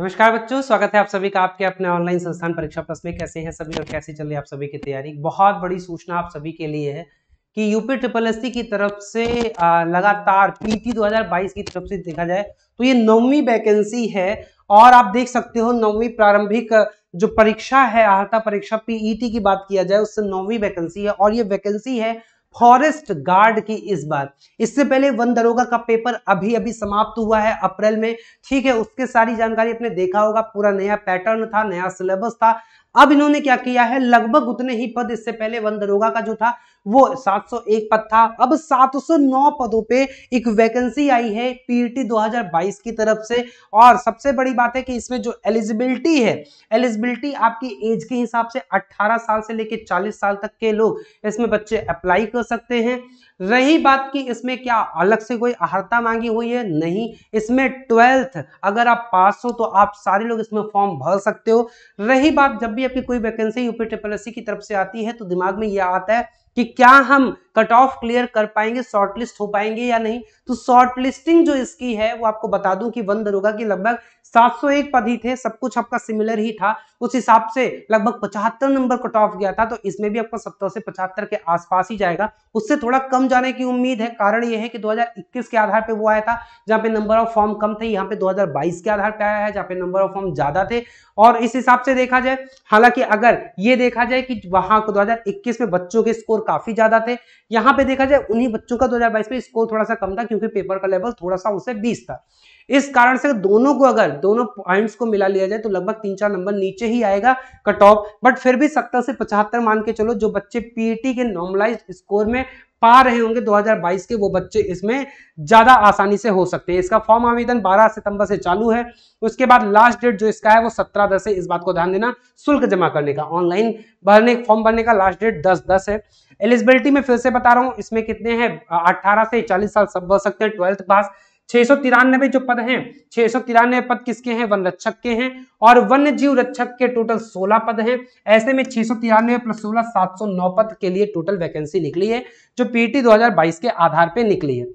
नमस्कार बच्चों स्वागत है आप सभी का आपके अपने ऑनलाइन संस्थान परीक्षा प्लस में कैसे हैं सभी और कैसे चल रही है आप सभी की तैयारी बहुत बड़ी सूचना आप सभी के लिए है कि यूपी ट्रिपल एस की तरफ से लगातार पीटी 2022 की तरफ से देखा जाए तो ये नौवीं वैकेंसी है और आप देख सकते हो नौवीं प्रारंभिक जो परीक्षा है आहता परीक्षा पीईटी e की बात किया जाए उससे नौवीं वैकेंसी है और ये वैकेंसी है फॉरेस्ट गार्ड की इस बार इससे पहले वन दरोगा का पेपर अभी अभी समाप्त हुआ है अप्रैल में ठीक है उसके सारी जानकारी आपने देखा होगा पूरा नया पैटर्न था नया सिलेबस था अब इन्होंने क्या किया है लगभग उतने ही पद इससे पहले वन दरोगा का जो था वो 701 पद था अब 709 पदों पे एक वैकेंसी आई है पीटी 2022 e की तरफ से और सबसे बड़ी बात है कि इसमें जो एलिजिबिलिटी है एलिजिबिलिटी आपकी एज के हिसाब से 18 साल से लेकर 40 साल तक के लोग इसमें बच्चे अप्लाई कर सकते हैं रही बात की इसमें क्या अलग से कोई अर्ता मांगी हुई है नहीं इसमें ट्वेल्थ अगर आप पास हो तो आप सारे लोग इसमें फॉर्म भर सकते हो रही बात जब भी आपकी कोई वैकेंसी यूपी ट्रिपल एस की तरफ से आती है तो दिमाग में यह आता है कि क्या हम कट ऑफ क्लियर कर पाएंगे शॉर्टलिस्ट हो पाएंगे या नहीं तो शॉर्टलिस्टिंग जो इसकी है वो आपको बता दूं कि वन दरोगा की लगभग 701 पद ही थे सब कुछ आपका सिमिलर ही था उस हिसाब से लगभग पचहत्तर नंबर कट ऑफ गया था तो इसमें भी आपको सत्तर से पचहत्तर के आसपास ही जाएगा उससे थोड़ा कम जाने की उम्मीद है कारण यह है कि 2021 के आधार पे वो आया था जहां पे नंबर ऑफ फॉर्म कम थे यहाँ पे 2022 के आधार पे आया है जहाँ पे नंबर ऑफ फॉर्म ज्यादा थे और इस हिसाब से देखा जाए हालांकि अगर ये देखा जाए कि वहां को 2021 में बच्चों के स्कोर काफी ज्यादा थे यहाँ पे देखा जाए उन्हीं बच्चों का 2022 में स्कोर थोड़ा सा कम था क्योंकि पेपर का लेवल थोड़ा सा उससे बीस था इस कारण से दोनों को अगर दोनों पॉइंट्स को मिला लिया जाए तो लगभग तीन चार नंबर नीचे ही आएगा कट ऑफ बट फिर भी सत्तर से पचहत्तर मान के चलो जो बच्चे पीईटी e के नॉर्मलाइज स्कोर में पा रहे होंगे 2022 के वो बच्चे इसमें ज़्यादा आसानी से हो सकते हैं इसका फॉर्म आवेदन 12 सितंबर से चालू है उसके बाद लास्ट डेट जो इसका है वो 17 दस है इस बात को ध्यान देना शुल्क जमा करने का ऑनलाइन भरने फॉर्म भरने का लास्ट डेट 10 दस है एलिजिबिलिटी में फिर से बता रहा हूँ इसमें कितने हैं अठारह से चालीस साल सब भर सकते हैं ट्वेल्थ पास छह जो पद हैं छह पद किसके हैं वन रक्षक के हैं और वन्य जीव रक्षक के टोटल 16 पद हैं ऐसे में छह सौ तिरानवे प्लस सोलह सात सौ पद के लिए टोटल वैकेंसी निकली है जो पीटी 2022 के आधार पे निकली है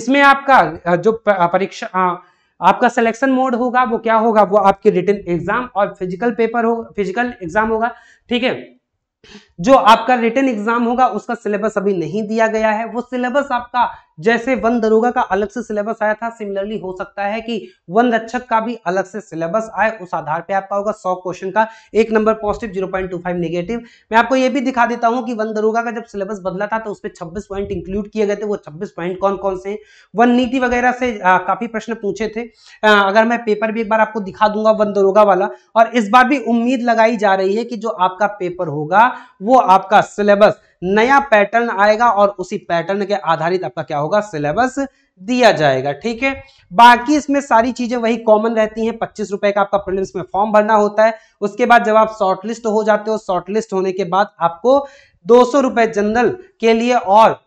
इसमें आपका जो परीक्षा आपका सिलेक्शन मोड होगा वो क्या होगा वो आपके रिटर्न एग्जाम और फिजिकल पेपर होगा फिजिकल एग्जाम होगा ठीक है जो आपका रिटर्न एग्जाम होगा उसका सिलेबस अभी नहीं दिया गया है वो सिलेबस आपका जैसे वन दरोगा का अलग से सिलेबस आया था सिमिलरली हो सकता है कि वन रक्षक का भी अलग से सिलेबस आए उस आधार पे आपका होगा सौ क्वेश्चन का एक number positive zero point two five negative मैं आपको यह भी दिखा देता हूँ कि वन दरोगा का जब सिलेबस बदला था तो उसमें छब्बीस पॉइंट इंक्लूड किए गए थे वो छब्बीस पॉइंट कौन कौन से वन नीति वगैरह से आ, काफी प्रश्न पूछे थे आ, अगर मैं पेपर भी एक बार आपको दिखा दूंगा वन दरोगा वाला और इस बार भी उम्मीद लगाई जा रही है कि जो आपका पेपर होगा वो आपका सिलेबस नया पैटर्न आएगा और उसी पैटर्न के आधारित आपका क्या होगा सिलेबस दिया जाएगा ठीक है बाकी इसमें सारी चीजें वही कॉमन रहती हैं पच्चीस रुपए का आपका प्रिलिम्स में फॉर्म भरना होता है उसके बाद जब आप शॉर्टलिस्ट हो जाते हो शॉर्टलिस्ट होने के बाद आपको दो सौ जनरल के लिए और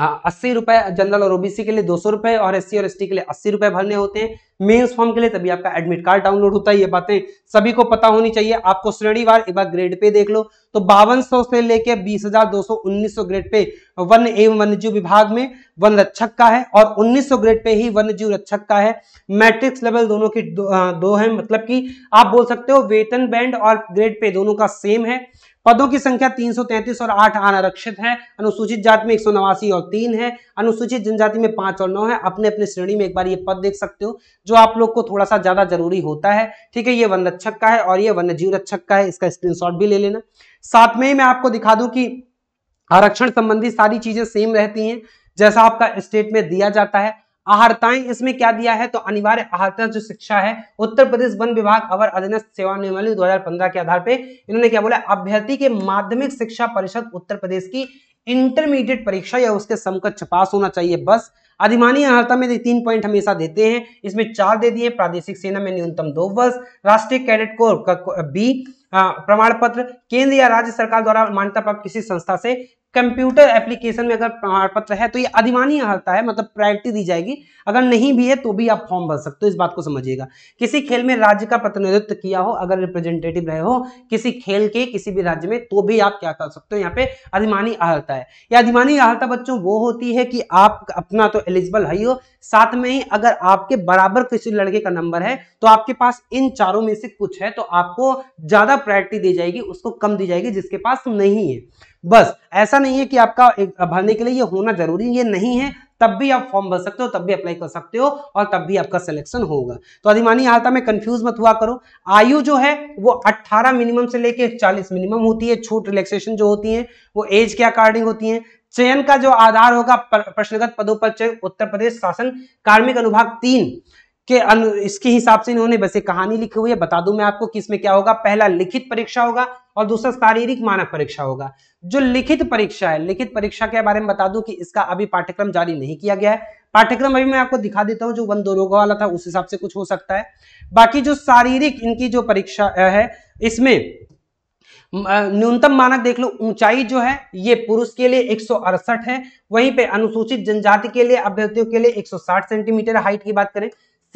हाँ, अस्सी रुपए जनरल और ओबीसी के लिए दो सौ रुपए और एससी और एसटी के लिए अस्सी रुपए भरने होते हैं मेंस फॉर्म के लिए तभी आपका एडमिट कार्ड डाउनलोड होता है ये बातें सभी को पता होनी चाहिए आपको श्रेणीवार एक बार ग्रेड पे देख लो तो बावन सौ से लेके बीस हजार दो सौ उन्नीस सौ ग्रेड पे वन एवं जीव विभाग में वन रक्षक का है और उन्नीस सौ ग्रेड पे ही जीव रक्षक का है मैट्रिक्स लेवल दोनों की दो, हाँ, दो है मतलब की आप बोल सकते हो वेतन बैंड और ग्रेड पे दोनों का सेम है पदों की संख्या 333 और 8 अनारक्षित है अनुसूचित जाति में एक और तीन है अनुसूचित जनजाति में पांच और नौ है अपने अपने श्रेणी में एक बार ये पद देख सकते हो जो आप लोग को थोड़ा सा ज्यादा जरूरी होता है ठीक है ये वन रक्षक का है और ये वन्य जीव रक्षक का है इसका स्क्रीनशॉट भी ले लेना साथ में ही मैं आपको दिखा दूं कि आरक्षण संबंधी सारी चीजें सेम रहती हैं जैसा आपका स्टेट में दिया जाता है आहर्ताएं इसमें क्या दिया है तो अनिवार्य आहर्ता जो शिक्षा है उत्तर प्रदेश वन विभाग अवर अधीनस्थ सेवा नियमावली 2015 के आधार पे इन्होंने क्या बोला अभ्यर्थी के माध्यमिक शिक्षा परिषद उत्तर प्रदेश की इंटरमीडिएट परीक्षा या उसके समकक्ष पास होना चाहिए बस अधिमानी अर्हता में तीन पॉइंट हमेशा देते हैं इसमें चार दे दिए प्रादेशिक सेना में न्यूनतम दो वर्ष राष्ट्रीय कैडेट कोर बी प्रमाण पत्र केंद्र या राज्य सरकार द्वारा मान्यता प्राप्त किसी संस्था से कंप्यूटर एप्लीकेशन में अगर प्रमाण पत्र है तो ये अधिमानी हालता है मतलब प्रायोरिटी दी जाएगी अगर नहीं भी है तो भी आप फॉर्म भर सकते हो इस बात को समझिएगा किसी खेल में राज्य का प्रतिनिधित्व किया हो अगर रिप्रेजेंटेटिव रहे हो किसी खेल के किसी भी राज्य में तो भी आप क्या कर सकते हो यहाँ पे अधिमानी अहलता है या अधिमानी अहलता बच्चों वो होती है कि आप अपना तो एलिजिबल है ही हो साथ में ही अगर आपके बराबर किसी लड़के का नंबर है तो आपके पास इन चारों में से कुछ है तो आपको ज्यादा प्रायोरिटी दी जाएगी उसको कम दी जाएगी जिसके पास नहीं है बस ऐसा नहीं है कि आपका भरने के लिए ये होना जरूरी ये नहीं है तब भी आप फॉर्म भर सकते हो तब भी अप्लाई कर सकते हो और तब भी आपका सिलेक्शन होगा तो अधिमानी हालता में कंफ्यूज मत हुआ करो आयु जो है वो 18 मिनिमम से लेके 40 मिनिमम होती है छूट रिलैक्सेशन जो होती है वो एज के अकॉर्डिंग होती है चयन का जो आधार होगा प्रश्नगत पदों पर चयन उत्तर प्रदेश शासन कार्मिक अनुभाग तीन के अनु इसके हिसाब से इन्होंने वैसे कहानी लिखी हुई है बता दूं मैं आपको किसमें क्या होगा पहला लिखित परीक्षा होगा और दूसरा शारीरिक मानक परीक्षा होगा जो लिखित परीक्षा है लिखित परीक्षा के बारे में बता दूं कि इसका अभी पाठ्यक्रम जारी नहीं किया गया है पाठ्यक्रम अभी मैं आपको दिखा देता हूँ जो वन दो रोगा वाला था उस हिसाब से कुछ हो सकता है बाकी जो शारीरिक इनकी जो परीक्षा है इसमें न्यूनतम मानक देख लो ऊंचाई जो है ये पुरुष के लिए एक है वहीं पे अनुसूचित जनजाति के लिए अभ्यर्थियों के लिए 160 सेंटीमीटर हाइट की बात करें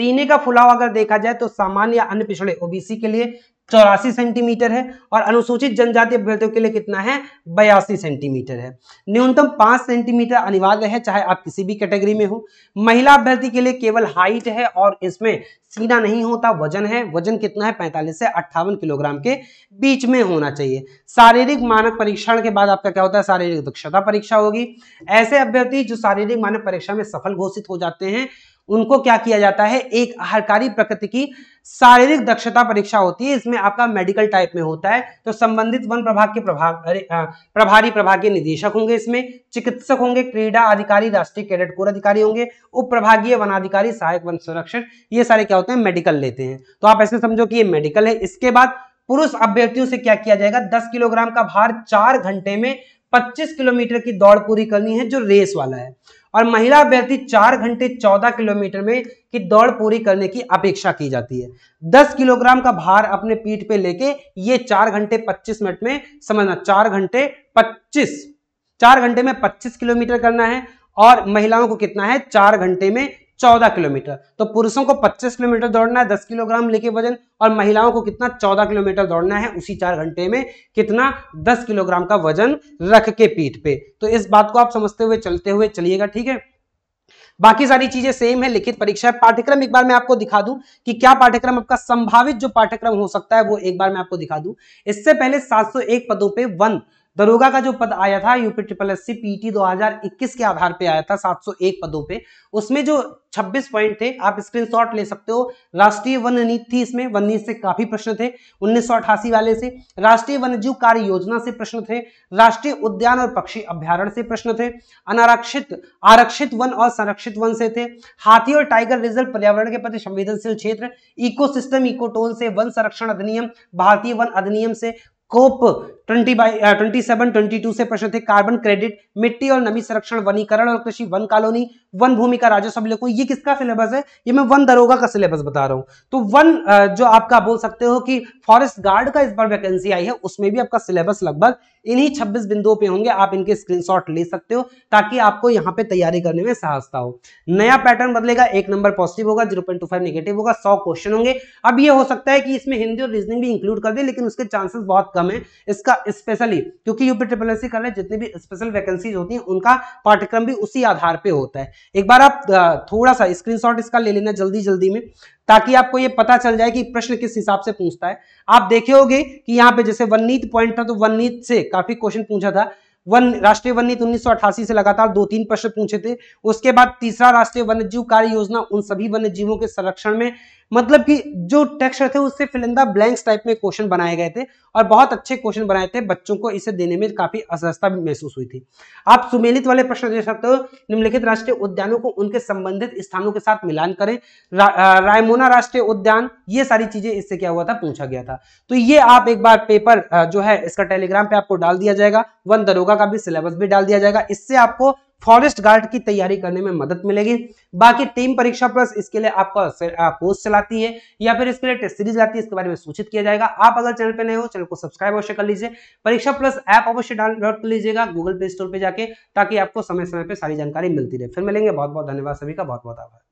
सीने का फुलाव अगर देखा जाए तो सामान्य या अन्य पिछड़े ओबीसी के लिए चौरासी सेंटीमीटर है और अनुसूचित जनजाति अभ्यर्थियों के लिए कितना है बयासी सेंटीमीटर है न्यूनतम पांच सेंटीमीटर अनिवार्य है चाहे आप किसी भी कैटेगरी में हो महिला अभ्यर्थी के लिए केवल हाइट है और इसमें सीना नहीं होता वजन है वजन कितना है पैंतालीस से अट्ठावन किलोग्राम के बीच में होना चाहिए शारीरिक मानक परीक्षण के बाद आपका क्या होता है शारीरिक दक्षता परीक्षा होगी ऐसे अभ्यर्थी जो शारीरिक मानक परीक्षा में सफल घोषित हो जाते हैं उनको क्या किया जाता है एक हरकारी प्रकृति की शारीरिक दक्षता परीक्षा होती है इसमें आपका मेडिकल टाइप में होता है तो संबंधित वन प्रभाग के प्रभाग हाँ, प्रभारी प्रभाग के निदेशक होंगे इसमें चिकित्सक होंगे क्रीडा अधिकारी राष्ट्रीय कैडेट कोर अधिकारी होंगे उप प्रभागीय वनाधिकारी सहायक वन संरक्षण ये सारे क्या होते हैं मेडिकल लेते हैं तो आप ऐसे समझो कि ये मेडिकल है इसके बाद पुरुष अभ्यर्थियों से क्या किया जाएगा दस किलोग्राम का भार चार घंटे में पच्चीस किलोमीटर की दौड़ पूरी करनी है जो रेस वाला है और महिला अभ्यर्थी चार घंटे चौदह किलोमीटर में की दौड़ पूरी करने की अपेक्षा की जाती है दस किलोग्राम का भार अपने पीठ पे लेके ये चार घंटे पच्चीस मिनट में समझना चार घंटे पच्चीस चार घंटे में पच्चीस किलोमीटर करना है और महिलाओं को कितना है चार घंटे में चौदह किलोमीटर तो पुरुषों को पच्चीस किलोमीटर दौड़ना है दस किलोग्राम लेके वजन और महिलाओं को कितना चौदह किलोमीटर दौड़ना है उसी चार घंटे में कितना दस किलोग्राम का वजन रख के पीठ पे तो इस बात को आप समझते हुए चलते हुए चलिएगा ठीक है बाकी सारी चीजें सेम है लिखित परीक्षा है पाठ्यक्रम एक बार मैं आपको दिखा दूं कि क्या पाठ्यक्रम आपका संभावित जो पाठ्यक्रम हो सकता है वो एक बार मैं आपको दिखा दूं इससे पहले 701 पदों पे वन दरोगा का जो पद आया था UP triple S C PET 2021 के आधार पे आया था 701 पदों पे उसमें जो 26 पॉइंट थे आप स्क्रीनशॉट ले सकते हो राष्ट्रीय वन नीति थी इसमें वन नीति से काफी प्रश्न थे उन्नीस वाले से राष्ट्रीय वन जीव कार्य योजना से प्रश्न थे राष्ट्रीय उद्यान और पक्षी अभ्यारण से प्रश्न थे अनारक्षित आरक्षित वन और संरक्षित वन से थे हाथी और टाइगर रिजर्व पर्यावरण के प्रति संवेदनशील क्षेत्र इकोसिस्टम इकोटोन से वन संरक्षण अधिनियम भारतीय वन अधिनियम से COP twenty by twenty seven twenty two से प्रश्न थे कार्बन क्रेडिट मिट्टी और नमी संरक्षण वनीकरण और कृषि वन कॉलोनी वन का राजस्व लेखो ये किसका सिलेबस है ये मैं वन दरोगा का सिलेबस बता रहा हूँ तो वन जो आपका बोल सकते हो कि फॉरेस्ट गार्ड का इस बार वैकेंसी आई है उसमें भी आपका सिलेबस लगभग इन्हीं छब्बीस बिंदुओं पर होंगे आप इनके स्क्रीन ले सकते हो ताकि आपको यहाँ पे तैयारी करने में सहजता हो नया पैटर्न बदलेगा एक नंबर पॉजिटिव होगा जीरो पॉइंट टू नेगेटिव होगा सौ क्वेश्चन होंगे अब ये हो सकता है कि इसमें हिंदी और रीजनिंग भी इंक्लूड कर दे लेकिन उसके चांसेस बहुत कम है इसका स्पेशली क्योंकि यूपी ट्रिपल एससी कॉलेज जितनी भी स्पेशल वैकेंसीज होती हैं उनका पाठ्यक्रम भी उसी आधार पे होता है एक बार आप थोड़ा सा स्क्रीनशॉट इसका ले लेना जल्दी जल्दी में ताकि आपको ये पता चल जाए कि प्रश्न किस हिसाब से पूछता है आप देखे होगे कि यहाँ पे जैसे वननीत पॉइंट था तो वननीत से काफी क्वेश्चन पूछा था वन राष्ट्रीय वन वन्य उन्नीस से लगातार दो तीन प्रश्न पूछे थे उसके बाद तीसरा राष्ट्रीय वन्यजीव कार्य योजना उन सभी वन्यजीवों के संरक्षण में मतलब कि जो टेक्स्ट रहते उससे फिलिंदा ब्लैंक्स टाइप में क्वेश्चन बनाए गए थे और बहुत अच्छे क्वेश्चन बनाए थे बच्चों को इसे देने में काफी असहजता महसूस हुई थी आप सुमेलित वाले प्रश्न दे सकते हो निम्नलिखित राष्ट्रीय उद्यानों को उनके संबंधित स्थानों के साथ मिलान करें रा, रायमोना राष्ट्रीय उद्यान ये सारी चीजें इससे क्या हुआ था पूछा गया था तो ये आप एक बार पेपर जो है इसका टेलीग्राम पे आपको डाल दिया जाएगा वन दरोगा का भी सिलेबस भी डाल दिया जाएगा इससे आपको फॉरेस्ट गार्ड की तैयारी करने में मदद मिलेगी बाकी टीम परीक्षा प्लस इसके लिए आपका कोर्स चलाती है या फिर इसके लिए टेस्ट सीरीज आती है इसके बारे में सूचित किया जाएगा आप अगर चैनल पर नए हो चैनल को सब्सक्राइब अवश्य कर लीजिए परीक्षा प्लस ऐप अवश्य डाउनलोड कर लीजिएगा गूगल प्ले स्टोर पर जाके ताकि आपको समय समय पर सारी जानकारी मिलती रहे फिर मिलेंगे बहुत बहुत धन्यवाद सभी का बहुत बहुत आभार